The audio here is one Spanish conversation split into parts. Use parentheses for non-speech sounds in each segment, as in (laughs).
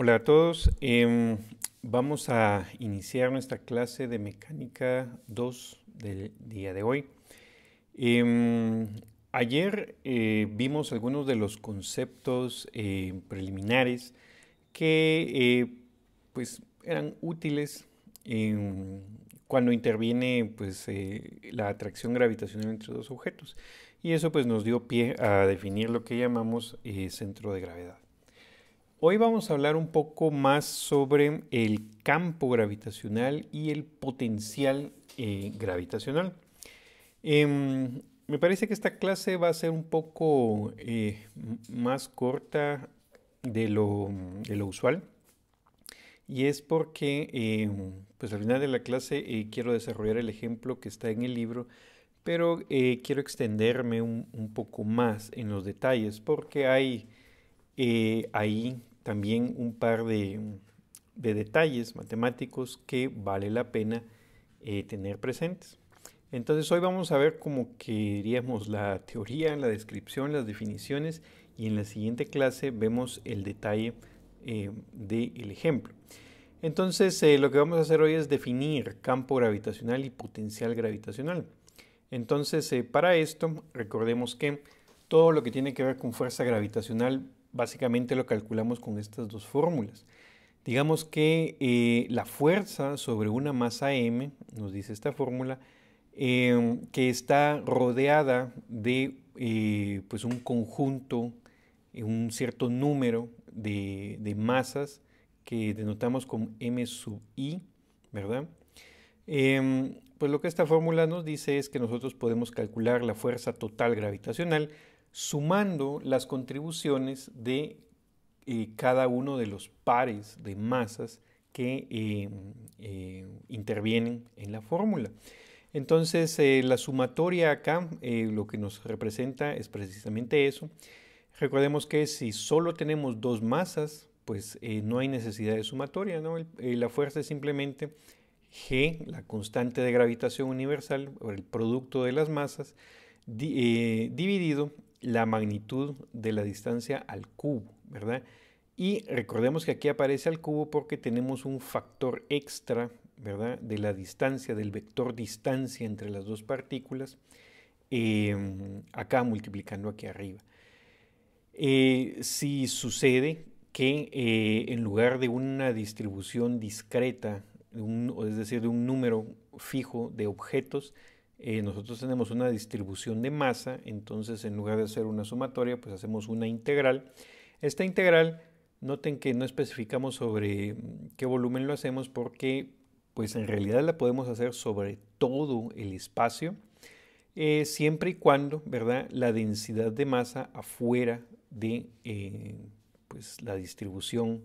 Hola a todos. Em, vamos a iniciar nuestra clase de mecánica 2 del día de hoy. Em, ayer eh, vimos algunos de los conceptos eh, preliminares que eh, pues eran útiles em, cuando interviene pues, la atracción gravitacional entre dos objetos. Y eso pues, nos dio pie a definir lo que llamamos centro de gravedad. Hoy vamos a hablar un poco más sobre el campo gravitacional y el potencial eh, gravitacional. Em, me parece que esta clase va a ser un poco eh, más corta de lo, usual. Y es porque, em, pues al final de la clase eh, quiero desarrollar el ejemplo que está en el libro, pero quiero extenderme un, poco más en los detalles porque hay ahí también un par de, detalles matemáticos que vale la pena eh, tener presentes. Entonces hoy vamos a ver cómo queríamos la teoría, la descripción, las definiciones y en la siguiente clase vemos el detalle eh, del ejemplo. Entonces eh, lo que vamos a hacer hoy es definir campo gravitacional y potencial gravitacional. Entonces para esto recordemos que todo lo que tiene que ver con fuerza gravitacional básicamente lo calculamos con estas dos fórmulas. Digamos que eh, la fuerza sobre una masa m, nos dice esta fórmula, em, que está rodeada de eh, pues un conjunto, eh, un cierto número de, de, masas que denotamos con m sub i, ¿verdad? Em, pues lo que esta fórmula nos dice es que nosotros podemos calcular la fuerza total gravitacional sumando las contribuciones de eh, cada uno de los pares de masas que em, eh, intervienen en la fórmula. Entonces, eh, la sumatoria acá lo que nos representa es precisamente eso. Recordemos que si solo tenemos dos masas, pues no hay necesidad de sumatoria, la fuerza es simplemente G, la constante de gravitación universal, el producto de las masas, dividido la magnitud de la distancia al cubo, ¿verdad? Y recordemos que aquí aparece al cubo porque tenemos un factor extra, ¿verdad? De la distancia, del vector distancia entre las dos partículas, em, acá multiplicando aquí arriba. Eh, si sucede que eh, en lugar de una distribución discreta, es decir, de un número fijo de objetos, eh, nosotros tenemos una distribución de masa, entonces en lugar de hacer una sumatoria, pues hacemos una integral. Esta integral, noten que no especificamos sobre qué volumen lo hacemos porque pues en realidad la podemos hacer sobre todo el espacio, eh, siempre y cuando, ¿verdad? La densidad de masa afuera de eh, pues, la distribución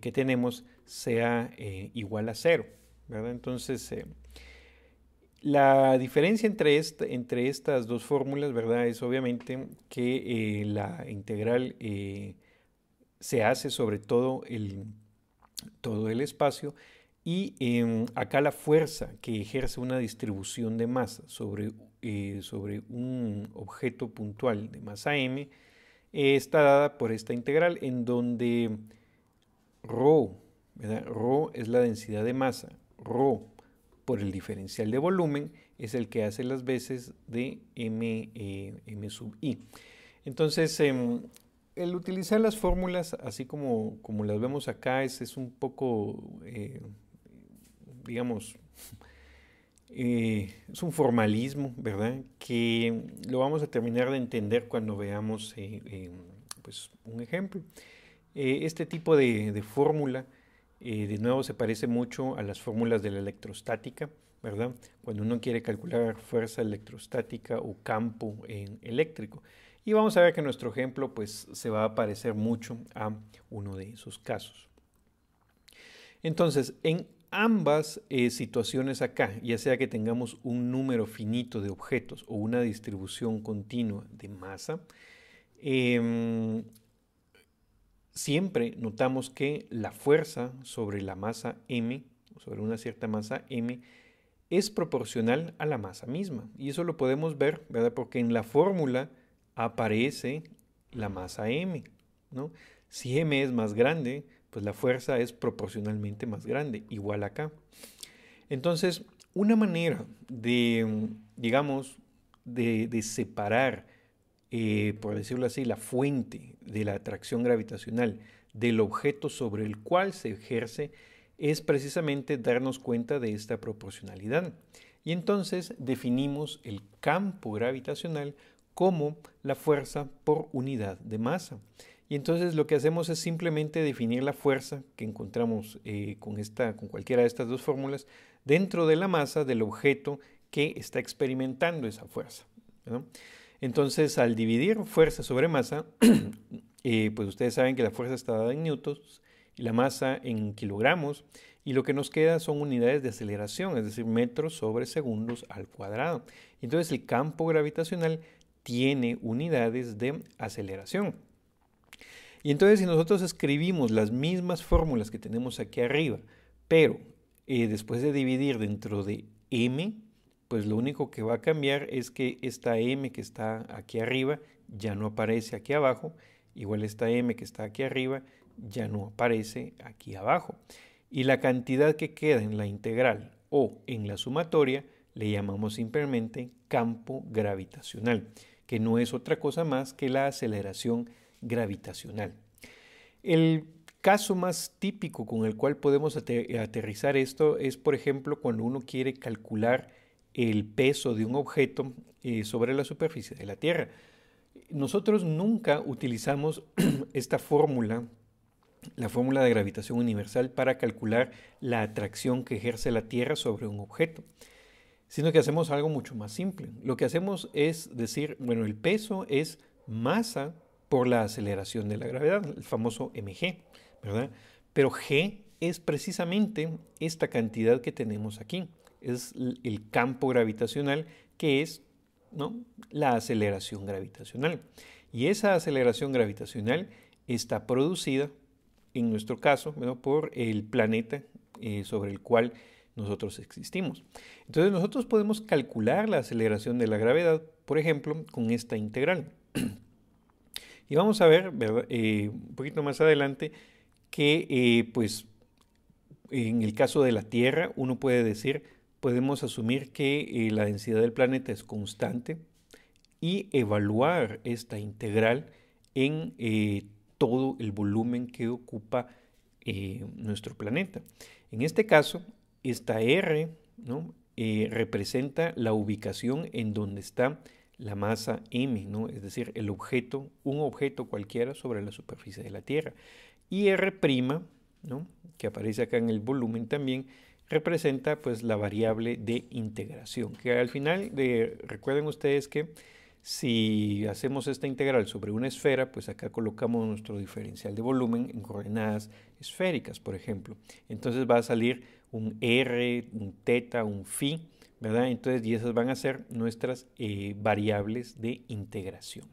que tenemos sea igual a cero, ¿verdad? Entonces, la diferencia entre, estas dos fórmulas, ¿verdad? Es obviamente que eh, la integral eh, se hace sobre todo el, todo el espacio y em, acá la fuerza que ejerce una distribución de masa sobre, eh, sobre un objeto puntual de masa m está dada por esta integral en donde rho ρ es la densidad de masa, ρ por el diferencial de volumen, es el que hace las veces de M, eh, sub I. Entonces, em, el utilizar las fórmulas así como, las vemos acá es, un poco, eh, digamos, (laughs) eh, es un formalismo, ¿verdad? Que lo vamos a terminar de entender cuando veamos em, pues, un ejemplo. este tipo de fórmula eh, de nuevo se parece mucho a las fórmulas de la electrostática, ¿verdad? Cuando uno quiere calcular fuerza electrostática o campo eléctrico. Y vamos a ver que nuestro ejemplo pues se va a parecer mucho a uno de esos casos. Entonces, en ambas eh, situaciones acá, ya sea que tengamos un número finito de objetos o una distribución continua de masa, em, siempre notamos que la fuerza sobre la masa m, sobre una cierta masa m, es proporcional a la masa misma. Y eso lo podemos ver, ¿verdad? Porque en la fórmula aparece la masa m, ¿no? Si m es más grande, pues la fuerza es proporcionalmente más grande, igual acá. Entonces, una manera de, digamos, de, de separar eh, por decirlo así, la fuente de la atracción gravitacional del objeto sobre el cual se ejerce es precisamente darnos cuenta de esta proporcionalidad. Y entonces definimos el campo gravitacional como la fuerza por unidad de masa. Y entonces lo que hacemos es simplemente definir la fuerza que encontramos eh, con, esta, con cualquiera de estas dos fórmulas dentro de la masa del objeto que está experimentando esa fuerza. Entonces, al dividir fuerza sobre masa, (clears throat) eh, pues ustedes saben que la fuerza está dada en newtons y la masa en kilogramos, y lo que nos queda son unidades de aceleración, es decir, metros sobre segundos al cuadrado. Entonces, el campo gravitacional tiene unidades de aceleración. Y entonces, si nosotros escribimos las mismas fórmulas que tenemos aquí arriba, pero eh, después de dividir dentro de m, pues lo único que va a cambiar es que esta M que está aquí arriba ya no aparece aquí abajo, igual esta M que está aquí arriba ya no aparece aquí abajo. Y la cantidad que queda en la integral o en la sumatoria le llamamos simplemente campo gravitacional, que no es otra cosa más que la aceleración gravitacional. El caso más típico con el cual podemos aterrizar esto es, por ejemplo, cuando uno quiere calcular el peso de un objeto eh, sobre la superficie de la Tierra. Nosotros nunca utilizamos (clears throat) esta fórmula, la fórmula de gravitación universal, para calcular la atracción que ejerce la Tierra sobre un objeto, sino que hacemos algo mucho más simple. Lo que hacemos es decir, bueno, el peso es masa por la aceleración de la gravedad, el famoso mg, ¿verdad? Pero g es precisamente esta cantidad que tenemos aquí. Es el campo gravitacional que es ¿no? la aceleración gravitacional. Y esa aceleración gravitacional está producida, en nuestro caso, por el planeta eh, sobre el cual nosotros existimos. Entonces nosotros podemos calcular la aceleración de la gravedad, por ejemplo, con esta integral. (clears throat) y vamos a ver eh, un poquito más adelante que eh, pues en el caso de la Tierra, uno puede decir, podemos asumir que eh, la densidad del planeta es constante y evaluar esta integral en eh, todo el volumen que ocupa eh, nuestro planeta. En este caso, esta R ¿no? representa la ubicación en donde está la masa M, ¿no? es decir, el objeto, un objeto cualquiera sobre la superficie de la Tierra. Y R' que aparece acá en el volumen también, representa pues la variable de integración, que al final recuerden ustedes que si hacemos esta integral sobre una esfera, pues acá colocamos nuestro diferencial de volumen en coordenadas esféricas, por ejemplo. Entonces va a salir un R, un teta, un phi, ¿verdad? Entonces, y esas van a ser nuestras eh, variables de integración.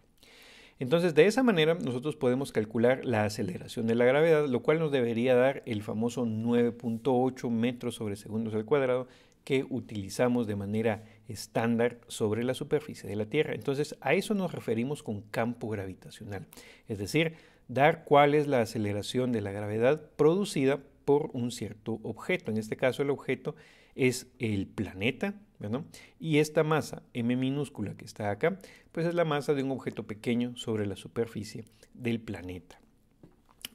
Entonces, de esa manera nosotros podemos calcular la aceleración de la gravedad, lo cual nos debería dar el famoso 9.8 metros sobre segundos al cuadrado que utilizamos de manera estándar sobre la superficie de la Tierra. Entonces, a eso nos referimos con campo gravitacional, es decir, dar cuál es la aceleración de la gravedad producida por un cierto objeto. En este caso, el objeto es el planeta, y esta masa, m minúscula que está acá, pues es la masa de un objeto pequeño sobre la superficie del planeta.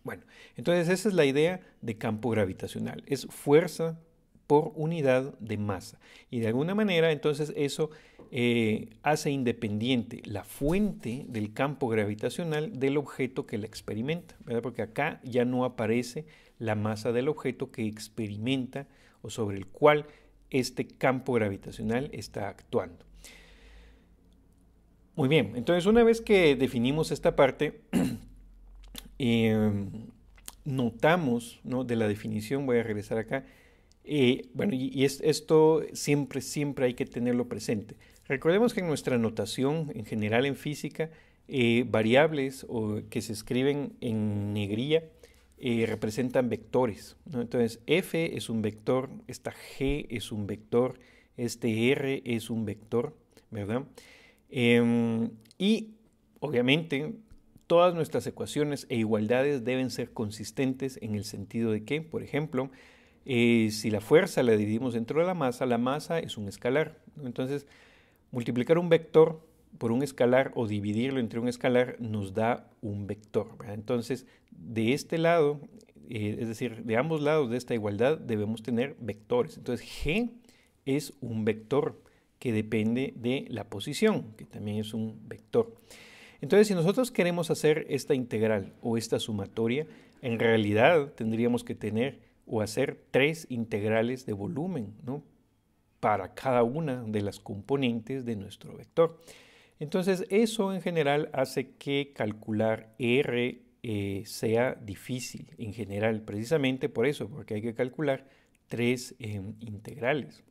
Bueno, entonces esa es la idea de campo gravitacional, es fuerza por unidad de masa. Y de alguna manera, entonces eso eh, hace independiente la fuente del campo gravitacional del objeto que la experimenta, Porque acá ya no aparece la masa del objeto que experimenta o sobre el cual este campo gravitacional está actuando. Muy bien, entonces una vez que definimos esta parte, (clears throat) em, notamos ¿no? de la definición, voy a regresar acá, eh, bueno, y, esto siempre, siempre hay que tenerlo presente. Recordemos que en nuestra notación, en general en física, eh, variables o que se escriben en negrilla eh, representan vectores. Entonces, F es un vector, esta G es un vector, este R es un vector, ¿verdad? Em, y obviamente todas nuestras ecuaciones e igualdades deben ser consistentes en el sentido de que, por ejemplo, eh, si la fuerza la dividimos dentro de la masa, la masa es un escalar. Entonces, multiplicar un vector por un escalar o dividirlo entre un escalar nos da un vector. Entonces, de este lado, eh, es decir, de ambos lados de esta igualdad debemos tener vectores. Entonces, G es un vector que depende de la posición, que también es un vector. Entonces, si nosotros queremos hacer esta integral o esta sumatoria, en realidad tendríamos que tener o hacer tres integrales de volumen, ¿no? Para cada una de las componentes de nuestro vector. Entonces eso en general hace que calcular R eh, sea difícil en general, precisamente por eso, porque hay que calcular tres integrales.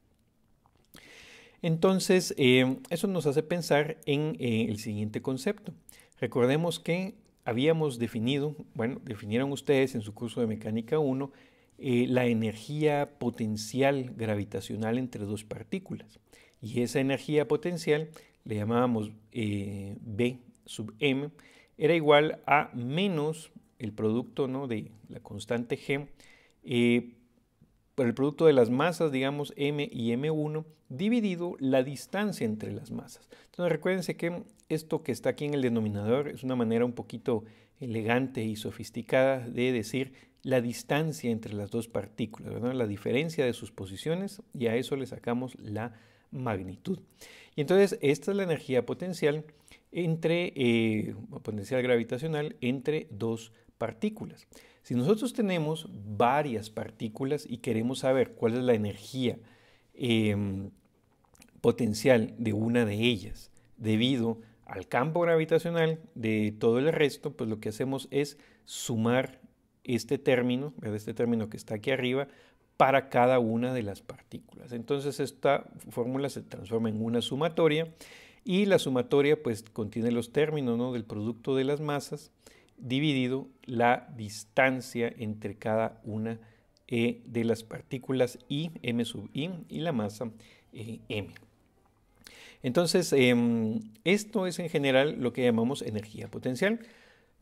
Entonces, em, eso nos hace pensar en eh, el siguiente concepto. Recordemos que habíamos definido, bueno, definieron ustedes en su curso de mecánica 1, eh, la energía potencial gravitacional entre dos partículas. Y esa energía potencial le llamábamos eh, B sub m, era igual a menos el producto ¿no? de la constante G, eh, por el producto de las masas, digamos m y m1, dividido la distancia entre las masas. Entonces recuérdense que esto que está aquí en el denominador es una manera un poquito elegante y sofisticada de decir la distancia entre las dos partículas, la diferencia de sus posiciones y a eso le sacamos la magnitud. Y entonces esta es la energía potencial entre eh, potencial gravitacional entre dos partículas. Si nosotros tenemos varias partículas y queremos saber cuál es la energía em, potencial de una de ellas debido al campo gravitacional de todo el resto, pues lo que hacemos es sumar este término, este término que está aquí arriba, para cada una de las partículas. Entonces esta fórmula se transforma en una sumatoria y la sumatoria pues contiene los términos del producto de las masas dividido la distancia entre cada una eh, de las partículas I, M sub I y la masa eh, M. Entonces, em, esto es en general lo que llamamos energía potencial.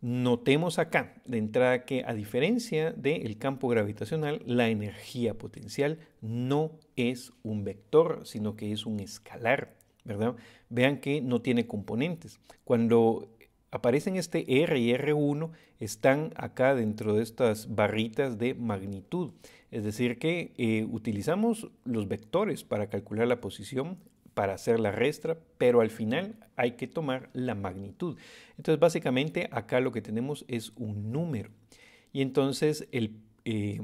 Notemos acá de entrada que a diferencia del campo gravitacional, la energía potencial no es un vector, sino que es un escalar, ¿verdad? Vean que no tiene componentes. Cuando aparecen este R y R1, están acá dentro de estas barritas de magnitud. Es decir, que eh, utilizamos los vectores para calcular la posición, para hacer la resta, pero al final hay que tomar la magnitud. Entonces, básicamente acá lo que tenemos es un número. Y entonces em, eh,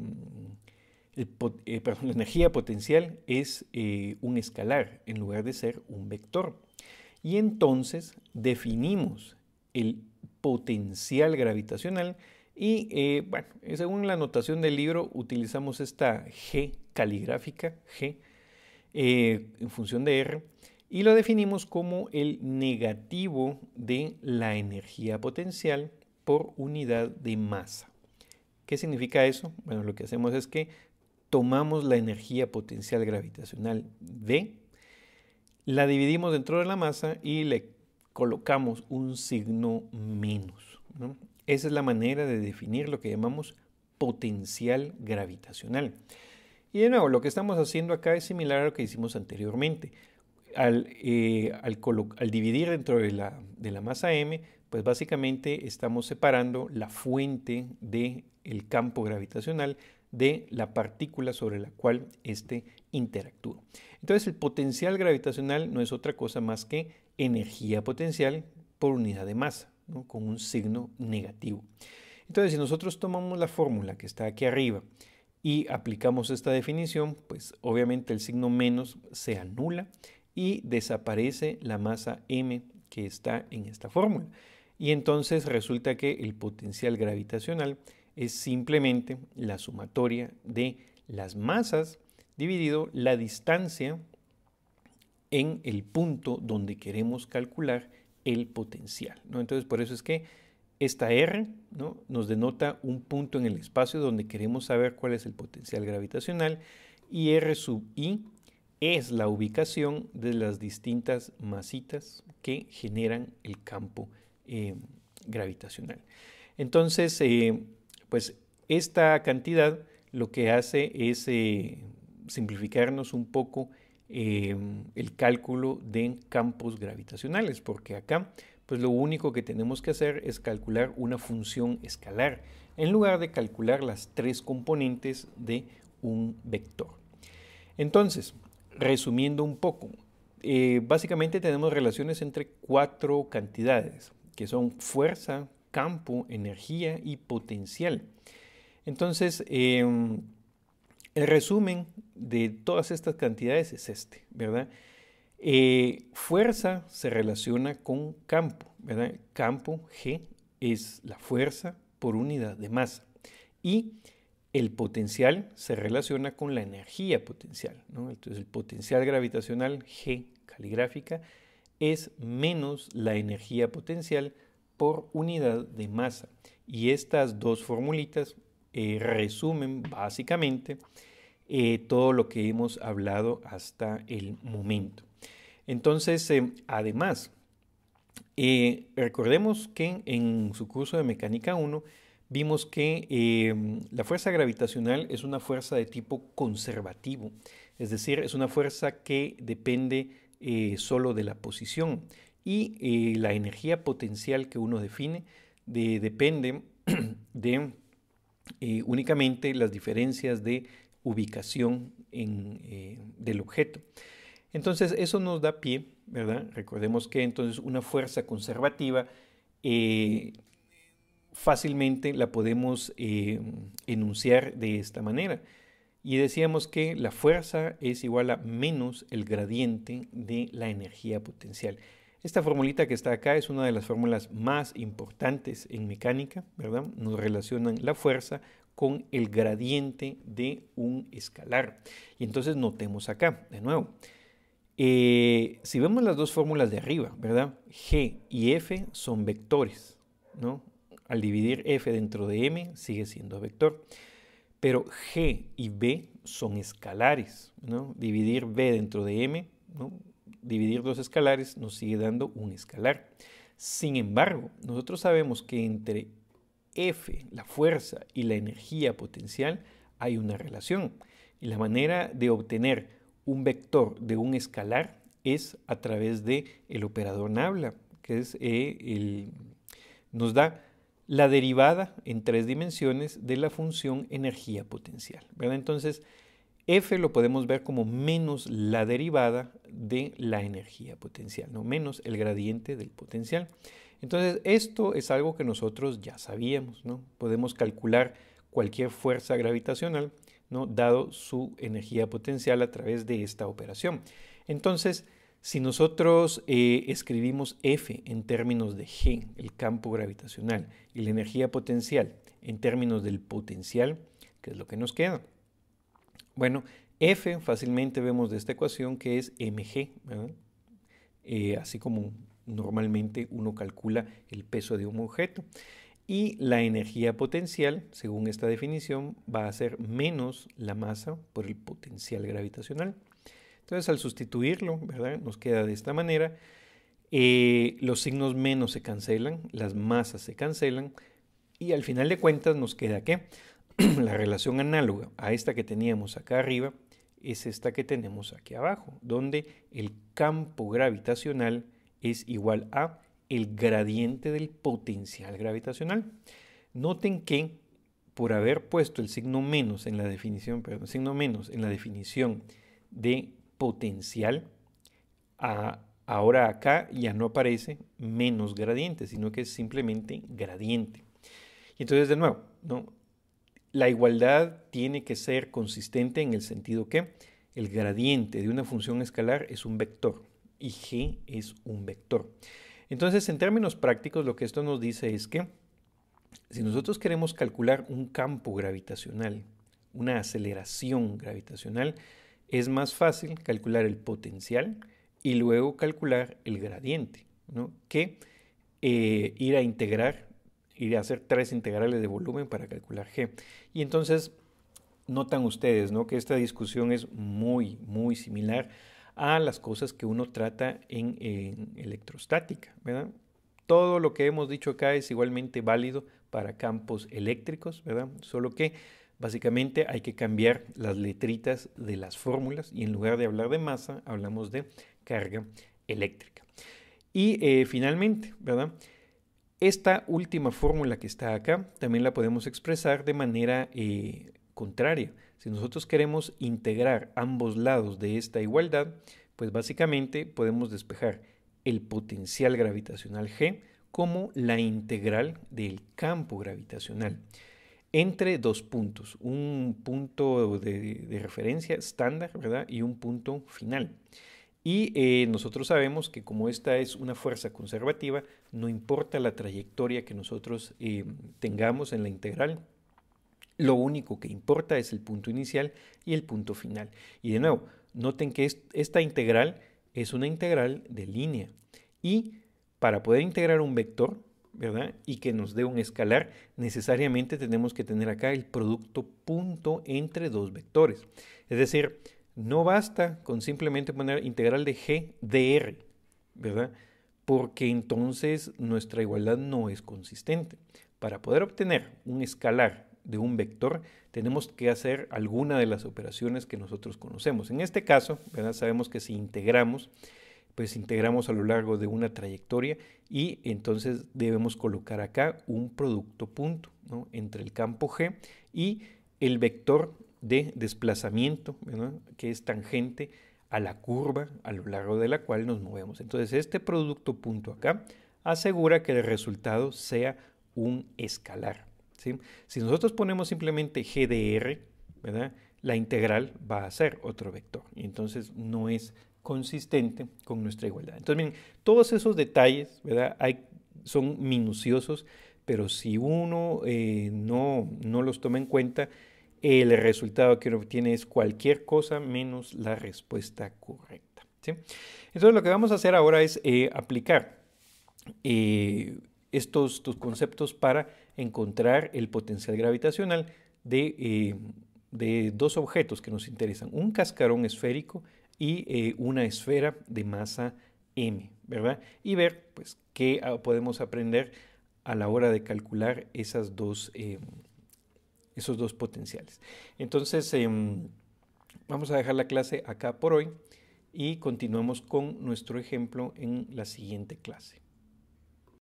(laughs) la energía potencial es eh, un escalar en lugar de ser un vector. Y entonces definimos el potencial gravitacional y, eh, bueno, según la notación del libro, utilizamos esta G caligráfica, G, eh, en función de R y lo definimos como el negativo de la energía potencial por unidad de masa. ¿Qué significa eso? Bueno, lo que hacemos es que tomamos la energía potencial gravitacional D, la dividimos dentro de la masa y le colocamos un signo menos. Esa es la manera de definir lo que llamamos potencial gravitacional. Y de nuevo, lo que estamos haciendo acá es similar a lo que hicimos anteriormente. Al, eh, dividir dentro de la, masa M, pues básicamente estamos separando la fuente del el campo gravitacional de la partícula sobre la cual éste interactúa. Entonces el potencial gravitacional no es otra cosa más que energía potencial por unidad de masa, con un signo negativo. Entonces si nosotros tomamos la fórmula que está aquí arriba, y aplicamos esta definición, pues obviamente el signo menos se anula y desaparece la masa m que está en esta fórmula. Y entonces resulta que el potencial gravitacional es simplemente la sumatoria de las masas dividido la distancia en el punto donde queremos calcular el potencial. ¿no? Entonces por eso es que esta R ¿no? nos denota un punto en el espacio donde queremos saber cuál es el potencial gravitacional y R sub I es la ubicación de las distintas masitas que generan el campo eh, gravitacional. Entonces, eh, pues esta cantidad lo que hace es eh, simplificarnos un poco el cálculo de campos gravitacionales, porque acá pues lo único que tenemos que hacer es calcular una función escalar, en lugar de calcular las tres componentes de un vector. Entonces, resumiendo un poco, eh, básicamente tenemos relaciones entre cuatro cantidades, que son fuerza, campo, energía y potencial. Entonces, em, el resumen de todas estas cantidades es este, ¿verdad? Eh, fuerza se relaciona con campo, ¿verdad? Campo G es la fuerza por unidad de masa y el potencial se relaciona con la energía potencial, Entonces el potencial gravitacional G caligráfica es menos la energía potencial por unidad de masa. Y estas dos formulitas eh, resumen básicamente eh, todo lo que hemos hablado hasta el momento. Entonces, em, además, eh, recordemos que en su curso de Mecánica 1 vimos que em, la fuerza gravitacional es una fuerza de tipo conservativo, es decir, es una fuerza que depende eh, solo de la posición y eh, la energía potencial que uno define depende depende (clears throat) de eh, únicamente las diferencias de ubicación del objeto. Entonces eso nos da pie, ¿verdad? Recordemos que entonces una fuerza conservativa eh, fácilmente la podemos eh, enunciar de esta manera. Y decíamos que la fuerza es igual a menos el gradiente de la energía potencial. Esta formulita que está acá es una de las fórmulas más importantes en mecánica, ¿verdad? Nos relacionan la fuerza con el gradiente de un escalar. Y entonces notemos acá, de nuevo, eh, si vemos las dos fórmulas de arriba, ¿verdad? G y F son vectores, ¿no? Al dividir F dentro de M sigue siendo vector. Pero G y B son escalares, Dividir B dentro de M, Dividir dos escalares nos sigue dando un escalar. Sin embargo, nosotros sabemos que entre F, la fuerza, y la energía potencial hay una relación. Y la manera de obtener un vector de un escalar es a través de el operador nabla, que es eh, el, nos da la derivada en tres dimensiones de la función energía potencial. ¿verdad? Entonces, F lo podemos ver como menos la derivada de la energía potencial, ¿no? menos el gradiente del potencial. Entonces, esto es algo que nosotros ya sabíamos. ¿no? Podemos calcular cualquier fuerza gravitacional dado su energía potencial a través de esta operación. Entonces, si nosotros eh, escribimos F en términos de G, el campo gravitacional, y la energía potencial en términos del potencial, ¿qué es lo que nos queda? Bueno, F fácilmente vemos de esta ecuación que es mg, eh, así como normalmente uno calcula el peso de un objeto y la energía potencial, según esta definición, va a ser menos la masa por el potencial gravitacional. Entonces, al sustituirlo, ¿verdad? Nos queda de esta manera. Eh, los signos menos se cancelan, las masas se cancelan y al final de cuentas nos queda que (clears throat) la relación análoga a esta que teníamos acá arriba es esta que tenemos aquí abajo, donde el campo gravitacional es igual a el gradiente del potencial gravitacional. Noten que por haber puesto el signo menos en la definición, signo menos en la definición de potencial, ahora acá ya no aparece menos gradiente, sino que es simplemente gradiente. Y entonces de nuevo, ¿no? la igualdad tiene que ser consistente en el sentido que el gradiente de una función escalar es un vector y g es un vector. Entonces, en términos prácticos, lo que esto nos dice es que si nosotros queremos calcular un campo gravitacional, una aceleración gravitacional, es más fácil calcular el potencial y luego calcular el gradiente, ¿no? que eh, ir a integrar, ir a hacer tres integrales de volumen para calcular G. Y entonces notan ustedes ¿no? que esta discusión es muy, muy similar a las cosas que uno trata en, electrostática. ¿verdad? Todo lo que hemos dicho acá es igualmente válido para campos eléctricos, ¿verdad? solo que básicamente hay que cambiar las letritas de las fórmulas y en lugar de hablar de masa hablamos de carga eléctrica. Y eh, finalmente, ¿verdad? Esta última fórmula que está acá también la podemos expresar de manera eh, contraria. Si nosotros queremos integrar ambos lados de esta igualdad, pues básicamente podemos despejar el potencial gravitacional G como la integral del campo gravitacional entre dos puntos, un punto de, referencia estándar ¿verdad? y un punto final. Y eh, nosotros sabemos que como esta es una fuerza conservativa, no importa la trayectoria que nosotros eh, tengamos en la integral, lo único que importa es el punto inicial y el punto final. Y de nuevo, noten que esta integral es una integral de línea. Y para poder integrar un vector, ¿verdad? Y que nos dé un escalar, necesariamente tenemos que tener acá el producto punto entre dos vectores. Es decir, no basta con simplemente poner integral de g dr, ¿verdad? Porque entonces nuestra igualdad no es consistente. Para poder obtener un escalar de un vector, tenemos que hacer alguna de las operaciones que nosotros conocemos. En este caso, sabemos que si integramos, pues integramos a lo largo de una trayectoria y entonces debemos colocar acá un producto punto ¿no? entre el campo G y el vector de desplazamiento que es tangente a la curva a lo largo de la cual nos movemos. Entonces este producto punto acá asegura que el resultado sea un escalar. Si nosotros ponemos simplemente GDR, ¿verdad? la integral va a ser otro vector y entonces no es consistente con nuestra igualdad. Entonces, miren, todos esos detalles ¿verdad? Hay, son minuciosos, pero si uno eh, no, no los toma en cuenta, el resultado que uno obtiene es cualquier cosa menos la respuesta correcta. Entonces lo que vamos a hacer ahora es eh, aplicar eh, estos, estos, conceptos para encontrar el potencial gravitacional eh, de, dos objetos que nos interesan, un cascarón esférico y eh, una esfera de masa m, ¿verdad? Y ver pues, qué ah, podemos aprender a la hora de calcular esas dos, eh, esos dos potenciales. Entonces, em, vamos a dejar la clase acá por hoy y continuamos con nuestro ejemplo en la siguiente clase.